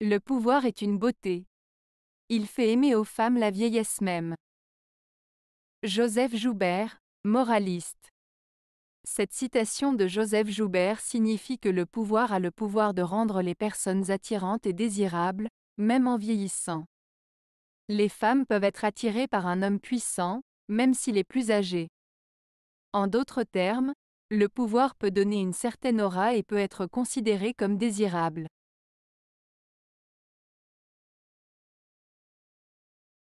Le pouvoir est une beauté. Il fait aimer aux femmes la vieillesse même. Joseph Joubert, moraliste. Cette citation de Joseph Joubert signifie que le pouvoir a le pouvoir de rendre les personnes attirantes et désirables, même en vieillissant. Les femmes peuvent être attirées par un homme puissant, même s'il est plus âgé. En d'autres termes, le pouvoir peut donner une certaine aura et peut être considéré comme désirable.